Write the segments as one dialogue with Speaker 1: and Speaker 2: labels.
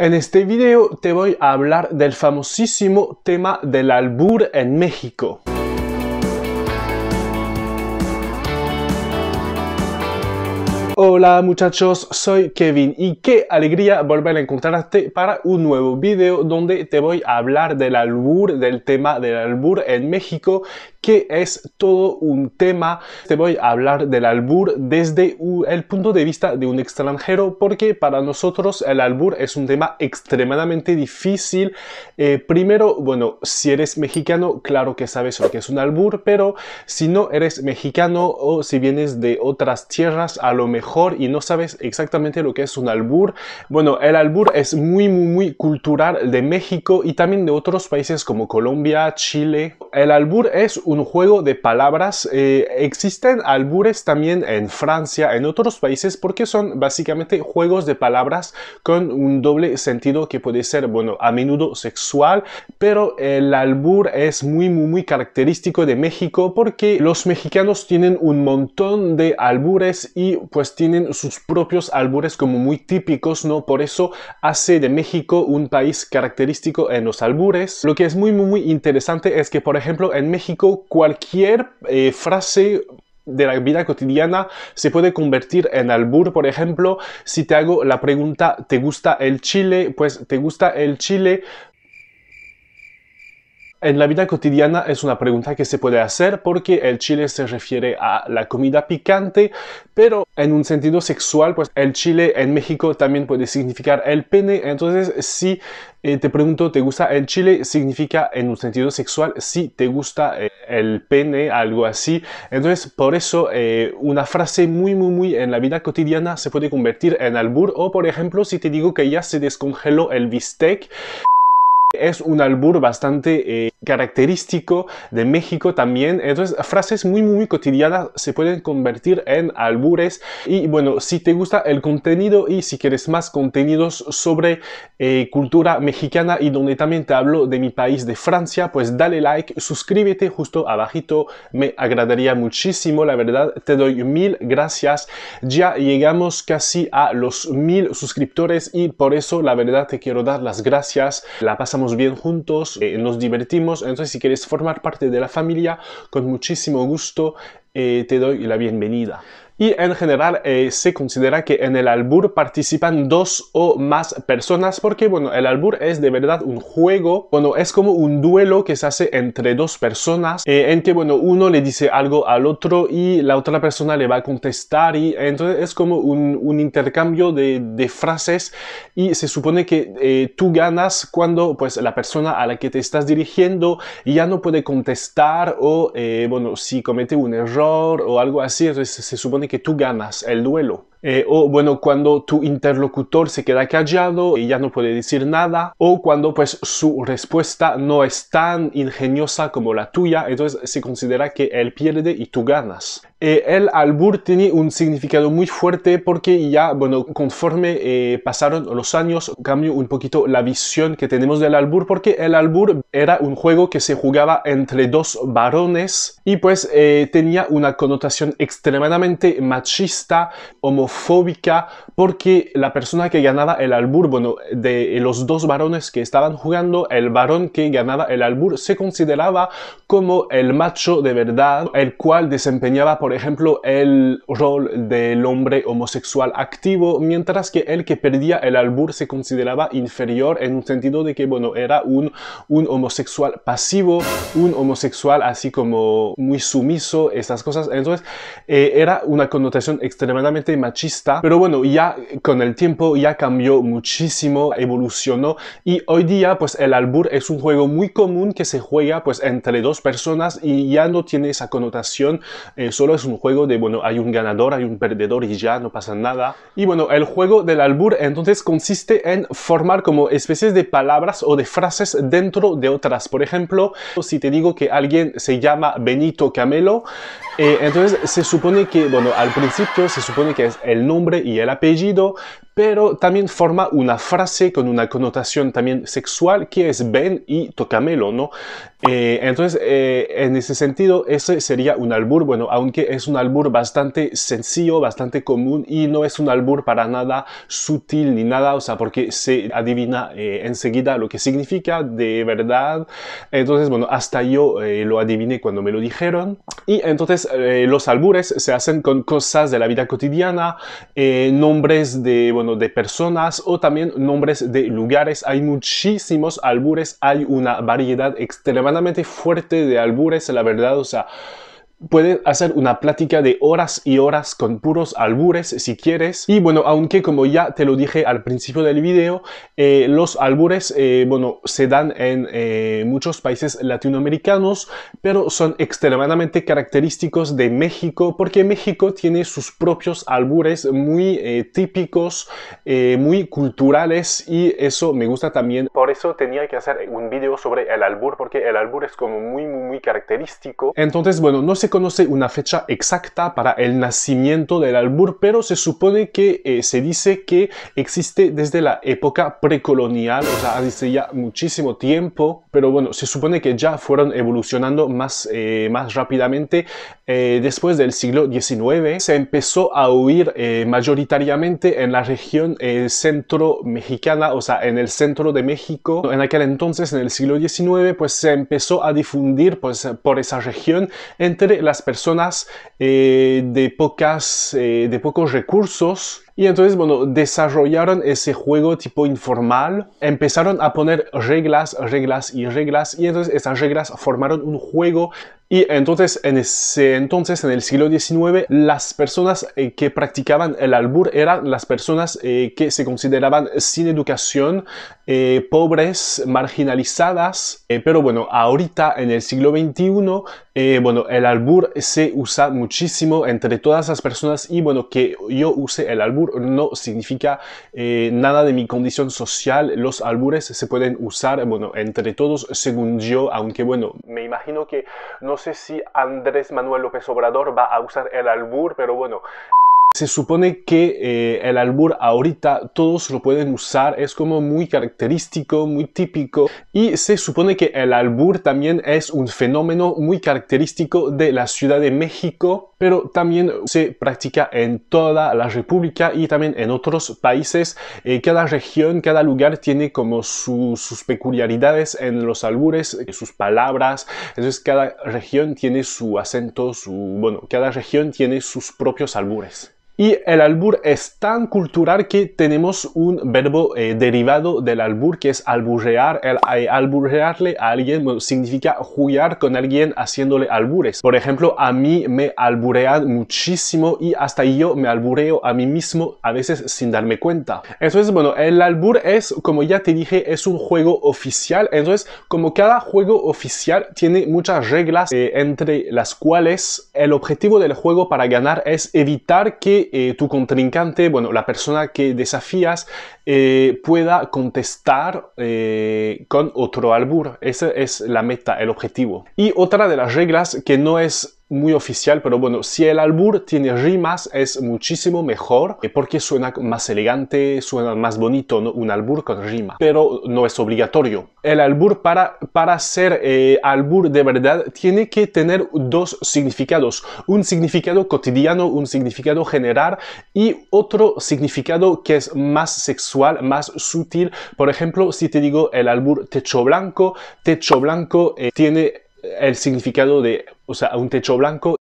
Speaker 1: En este video te voy a hablar del famosísimo tema del albur en México. Hola muchachos, soy Kevin y qué alegría volver a encontrarte para un nuevo video donde te voy a hablar del albur, del tema del albur en México, que es todo un tema. Te voy a hablar del albur desde el punto de vista de un extranjero porque para nosotros el albur es un tema extremadamente difícil. Eh, primero, bueno, si eres mexicano, claro que sabes lo que es un albur, pero si no eres mexicano o si vienes de otras tierras, a lo mejor y no sabes exactamente lo que es un albur. Bueno, el albur es muy, muy, muy cultural de México y también de otros países como Colombia, Chile. El albur es un juego de palabras. Eh, existen albures también en Francia, en otros países, porque son básicamente juegos de palabras con un doble sentido que puede ser, bueno, a menudo sexual, pero el albur es muy, muy, muy característico de México porque los mexicanos tienen un montón de albures y pues tienen sus propios albures como muy típicos, ¿no? Por eso hace de México un país característico en los albures. Lo que es muy, muy, muy interesante es que, por ejemplo, en México cualquier eh, frase de la vida cotidiana se puede convertir en albur. Por ejemplo, si te hago la pregunta, ¿te gusta el chile? Pues te gusta el chile en la vida cotidiana es una pregunta que se puede hacer porque el chile se refiere a la comida picante, pero en un sentido sexual, pues el chile en México también puede significar el pene. Entonces, si eh, te pregunto, ¿te gusta el chile? Significa en un sentido sexual, si te gusta eh, el pene, algo así. Entonces, por eso, eh, una frase muy, muy, muy en la vida cotidiana se puede convertir en albur. O, por ejemplo, si te digo que ya se descongeló el bistec. Es un albur bastante eh, característico de México también. Entonces, frases muy, muy cotidianas se pueden convertir en albures. Y bueno, si te gusta el contenido y si quieres más contenidos sobre eh, cultura mexicana y donde también te hablo de mi país de Francia, pues dale like, suscríbete justo abajito. Me agradaría muchísimo, la verdad. Te doy mil gracias. Ya llegamos casi a los mil suscriptores y por eso, la verdad, te quiero dar las gracias. La pasamos bien juntos, eh, nos divertimos. Entonces, si quieres formar parte de la familia, con muchísimo gusto eh, te doy la bienvenida y en general eh, se considera que en el albur participan dos o más personas porque bueno el albur es de verdad un juego bueno es como un duelo que se hace entre dos personas eh, en que bueno uno le dice algo al otro y la otra persona le va a contestar y entonces es como un, intercambio de, frases y se supone que eh, tú ganas cuando pues la persona a la que te estás dirigiendo ya no puede contestar o bueno si comete un error o algo así entonces se supone que tú ganas el duelo eh, o bueno, cuando tu interlocutor se queda callado y ya no puede decir nada, o cuando pues su respuesta no es tan ingeniosa como la tuya, entonces se considera que él pierde y tú ganas. Eh, el albur tiene un significado muy fuerte porque ya, bueno, conforme eh, pasaron los años, cambió un poquito la visión que tenemos del albur porque el albur era un juego que se jugaba entre dos varones y pues tenía una connotación extremadamente machista, homofóbica, fóbica porque la persona que ganaba el albur, bueno, de los dos varones que estaban jugando, el varón que ganaba el albur se consideraba como el macho de verdad, el cual desempeñaba, por ejemplo, el rol del hombre homosexual activo, mientras que el que perdía el albur se consideraba inferior en un sentido de que, bueno, era un, un homosexual pasivo, un homosexual así como muy sumiso, estas cosas. Entonces, eh, era una connotación extremadamente machista pero bueno, ya eh, con el tiempo ya cambió muchísimo, evolucionó y hoy día pues el albur es un juego muy común que se juega pues entre dos personas y ya no tiene esa connotación, eh, solo es un juego de bueno, hay un ganador, hay un perdedor y ya no pasa nada. Y bueno, el juego del albur entonces consiste en formar como especies de palabras o de frases dentro de otras. Por ejemplo, si te digo que alguien se llama Benito Camelo, eh, entonces se supone que, bueno, al principio se supone que es el nombre y el apellido pero también forma una frase con una connotación también sexual que es ven y tocamelo, ¿no? Eh, entonces, eh, en ese sentido, ese sería un albur, bueno, aunque es un albur bastante sencillo, bastante común y no es un albur para nada sutil ni nada, o sea, porque se adivina eh, enseguida lo que significa de verdad. Entonces, bueno, hasta yo lo adiviné cuando me lo dijeron. Y entonces los albures se hacen con cosas de la vida cotidiana, nombres de, bueno, de personas o también nombres de lugares. Hay muchísimos albures, hay una variedad extremadamente fuerte de albures, la verdad, o sea, Puedes hacer una plática de horas y horas con puros albures si quieres. Y bueno, aunque como ya te lo dije al principio del video, eh, los albures, eh, bueno, se dan en eh, muchos países latinoamericanos, pero son extremadamente característicos de México, porque México tiene sus propios albures muy típicos, muy culturales, y eso me gusta también. Por eso tenía que hacer un video sobre el albur, porque el albur es como muy, muy, muy característico. Entonces, bueno, no sé conoce una fecha exacta para el nacimiento del albur, pero se supone que eh, se dice que existe desde la época precolonial, o sea, hace ya muchísimo tiempo, pero bueno, se supone que ya fueron evolucionando más, eh, más rápidamente. Eh, después del siglo XIX se empezó a huir mayoritariamente en la región centro mexicana, o sea, en el centro de México. En aquel entonces, en el siglo XIX, pues se empezó a difundir pues, por esa región entre las personas eh, de, pocas, eh, de pocos recursos. Y entonces, bueno, desarrollaron ese juego tipo informal, empezaron a poner reglas, reglas y reglas, y entonces esas reglas formaron un juego y entonces en ese entonces, en el siglo XIX, las personas eh, que practicaban el albur eran las personas eh, que se consideraban sin educación, eh, pobres, marginalizadas. pero bueno, ahorita en el siglo XXI, bueno, el albur se usa muchísimo entre todas las personas y bueno, que yo use el albur no significa nada de mi condición social. Los albures se pueden usar, bueno, entre todos según yo, aunque bueno, me imagino que no no sé si Andrés Manuel López Obrador va a usar el albur, pero bueno, se supone que eh, el albur ahorita todos lo pueden usar, es como muy característico, muy típico y se supone que el albur también es un fenómeno muy característico de la Ciudad de México, pero también se practica en toda la República y también en otros países. Eh, cada región, cada lugar tiene como sus peculiaridades en los albures, eh, sus palabras, entonces cada región tiene su acento, su, bueno, cada región tiene sus propios albures. Y el albur es tan cultural que tenemos un verbo eh, derivado del albur que es alburrear. El eh, alburrearle a alguien significa jugar con alguien haciéndole albures. Por ejemplo, a mí me alburean muchísimo y hasta yo me albureo a mí mismo a veces sin darme cuenta. Entonces, bueno, el albur es, como ya te dije, es un juego oficial. Entonces, como cada juego oficial tiene muchas reglas eh, entre las cuales el objetivo del juego para ganar es evitar que eh, tu contrincante, bueno, la persona que desafías, eh, pueda contestar eh, con otro albur. Esa es la meta, el objetivo. Y otra de las reglas que no es muy oficial, pero bueno, si el albur tiene rimas es muchísimo mejor eh, porque suena más elegante, suena más bonito un albur con rima, pero no es obligatorio. El albur para, para ser eh, albur de verdad tiene que tener dos significados, un significado cotidiano, un significado general y otro significado que es más sexual, más sutil. Por ejemplo, si te digo el albur techo blanco, techo blanco eh, tiene el significado de, o sea, un techo blanco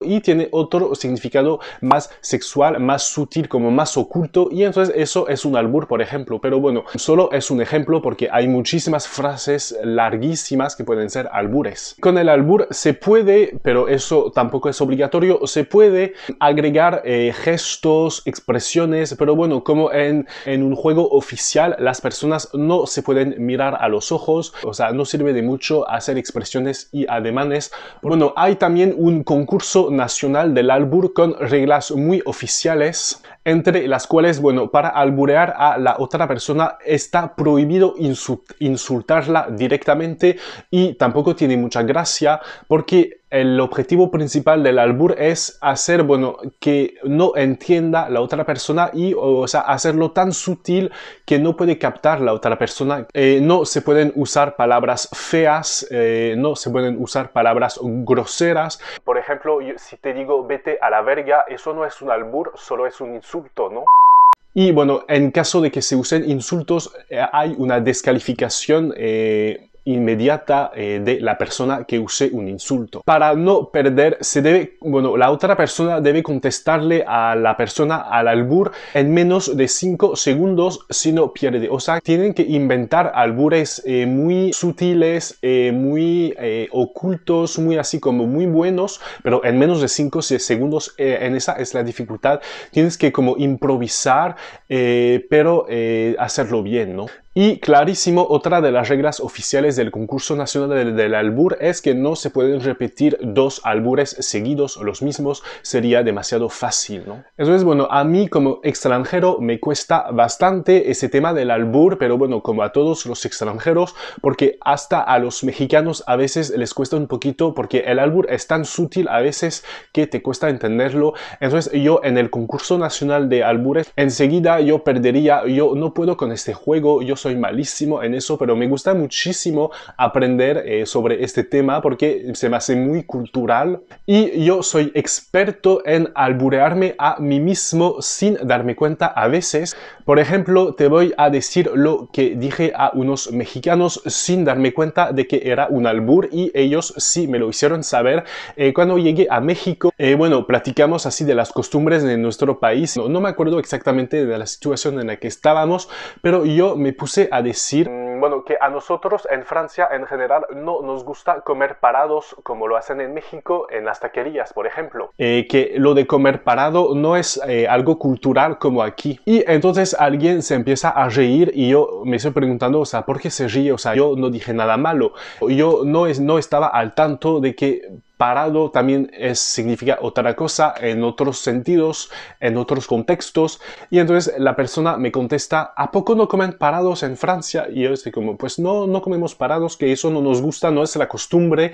Speaker 1: y tiene otro significado más sexual, más sutil, como más oculto y entonces eso es un albur, por ejemplo. Pero bueno, solo es un ejemplo porque hay muchísimas frases larguísimas que pueden ser albures. Con el albur se puede, pero eso tampoco es obligatorio, se puede agregar eh, gestos, expresiones, pero bueno, como en, en un juego oficial las personas no se pueden mirar a los ojos, o sea, no sirve de mucho hacer expresiones y ademanes. Bueno, hay también un concurso Nacional del Albur con reglas muy oficiales, entre las cuales, bueno, para alburear a la otra persona está prohibido insultarla directamente y tampoco tiene mucha gracia porque el objetivo principal del albur es hacer, bueno, que no entienda la otra persona y, o sea, hacerlo tan sutil que no puede captar la otra persona. Eh, no se pueden usar palabras feas, eh, no se pueden usar palabras groseras. Por ejemplo, si te digo vete a la verga, eso no es un albur, solo es un insulto, ¿no? Y bueno, en caso de que se usen insultos, eh, hay una descalificación eh, inmediata eh, de la persona que use un insulto. Para no perder, se debe, bueno, la otra persona debe contestarle a la persona al albur en menos de 5 segundos si no pierde. O sea, tienen que inventar albures eh, muy sutiles, eh, muy ocultos, muy así como muy buenos, pero en menos de 5 segundos en esa es la dificultad. Tienes que como improvisar, pero hacerlo bien, ¿no? Y clarísimo, otra de las reglas oficiales del concurso nacional del, albur es que no se pueden repetir dos albures seguidos, los mismos, sería demasiado fácil, ¿no? Entonces, bueno, a mí como extranjero me cuesta bastante ese tema del albur, pero bueno, como a todos los extranjeros, porque hasta a los mexicanos a veces les cuesta un poquito, porque el albur es tan sutil a veces que te cuesta entenderlo. Entonces, yo en el concurso nacional de albures, enseguida yo perdería, yo no puedo con este juego, yo soy soy malísimo en eso, pero me gusta muchísimo aprender eh, sobre este tema porque se me hace muy cultural y yo soy experto en alburearme a mí mismo sin darme cuenta a veces. Por ejemplo, te voy a decir lo que dije a unos mexicanos sin darme cuenta de que era un albur y ellos sí me lo hicieron saber. Eh, cuando llegué a México, eh, bueno, platicamos así de las costumbres de nuestro país. No, no me acuerdo exactamente de la situación en la que estábamos, pero yo me puse a decir, mm, bueno, que a nosotros en Francia en general no nos gusta comer parados como lo hacen en México en las taquerías, por ejemplo. Eh, que lo de comer parado no es eh, algo cultural como aquí. Y entonces alguien se empieza a reír y yo me estoy preguntando, o sea, ¿por qué se ríe? O sea, yo no dije nada malo. Yo no, es, no estaba al tanto de que Parado también es, significa otra cosa en otros sentidos, en otros contextos. Y entonces la persona me contesta, ¿a poco no comen parados en Francia? Y yo estoy como, pues no, no comemos parados, que eso no nos gusta, no es la costumbre.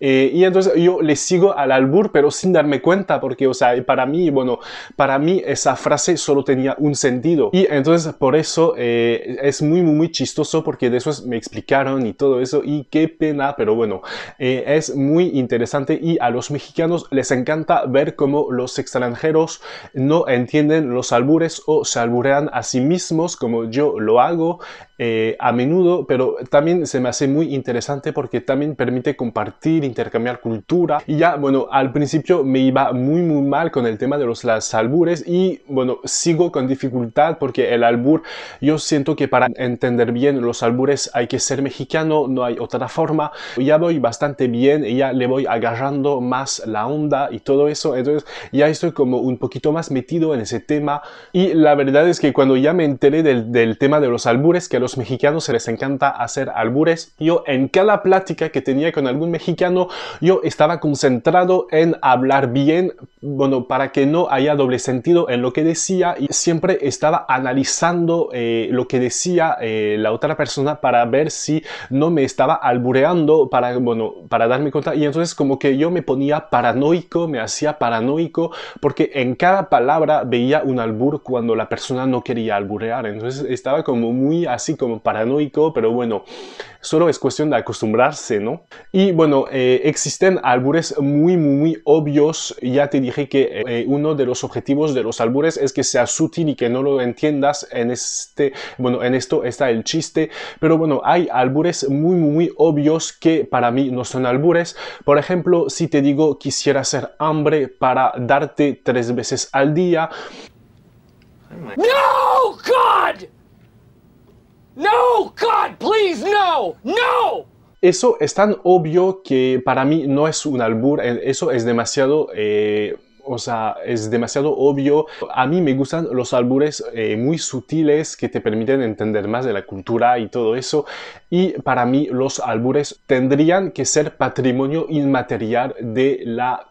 Speaker 1: Eh, y entonces yo le sigo al albur, pero sin darme cuenta, porque, o sea, para mí, bueno, para mí esa frase solo tenía un sentido. Y entonces por eso eh, es muy, muy, muy chistoso, porque después me explicaron y todo eso, y qué pena, pero bueno, eh, es muy interesante y a los mexicanos les encanta ver cómo los extranjeros no entienden los albures o se alburean a sí mismos, como yo lo hago, eh, a menudo, pero también se me hace muy interesante porque también permite compartir, intercambiar cultura. Y ya, bueno, al principio me iba muy, muy mal con el tema de los albures y, bueno, sigo con dificultad porque el albur, yo siento que para entender bien los albures hay que ser mexicano, no hay otra forma. Ya voy bastante bien y ya le voy agarrando más la onda y todo eso. Entonces ya estoy como un poquito más metido en ese tema. Y la verdad es que cuando ya me enteré del, del tema de los albures, que los mexicanos se les encanta hacer albures. Yo en cada plática que tenía con algún mexicano, yo estaba concentrado en hablar bien, bueno, para que no haya doble sentido en lo que decía y siempre estaba analizando eh, lo que decía eh, la otra persona para ver si no me estaba albureando, para, bueno, para darme cuenta. Y entonces como que yo me ponía paranoico, me hacía paranoico, porque en cada palabra veía un albur cuando la persona no quería alburear. Entonces estaba como muy así como paranoico, pero bueno, solo es cuestión de acostumbrarse, ¿no? Y bueno, eh, existen albures muy, muy, muy obvios. Ya te dije que eh, uno de los objetivos de los albures es que sea sutil y que no lo entiendas. En este, bueno, en esto está el chiste, pero bueno, hay albures muy, muy, muy obvios que para mí no son albures. Por ejemplo, si te digo quisiera hacer hambre para darte tres veces al día. Oh ¡No, God! No, God, please, no, no. Eso es tan obvio que para mí no es un albur, eh, eso es demasiado... Eh, o sea, es demasiado obvio. A mí me gustan los albures eh, muy sutiles que te permiten entender más de la cultura y todo eso. Y para mí los albures tendrían que ser patrimonio inmaterial de la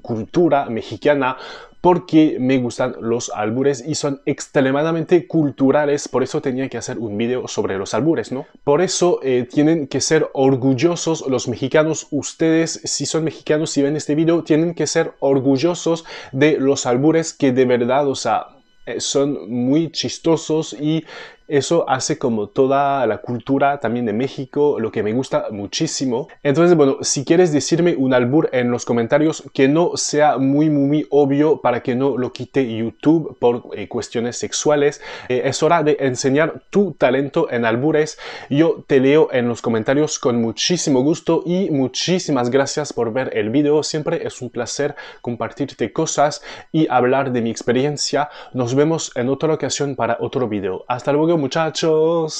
Speaker 1: cultura mexicana porque me gustan los albures y son extremadamente culturales, por eso tenía que hacer un video sobre los albures, ¿no? Por eso eh, tienen que ser orgullosos los mexicanos, ustedes si son mexicanos, y ven este video, tienen que ser orgullosos de los albures que de verdad, o sea, eh, son muy chistosos y eso hace como toda la cultura también de México, lo que me gusta muchísimo. Entonces, bueno, si quieres decirme un albur en los comentarios que no sea muy, muy obvio para que no lo quite YouTube por eh, cuestiones sexuales, eh, es hora de enseñar tu talento en albures. Yo te leo en los comentarios con muchísimo gusto y muchísimas gracias por ver el video. Siempre es un placer compartirte cosas y hablar de mi experiencia. Nos vemos en otra ocasión para otro video. Hasta luego muchachos.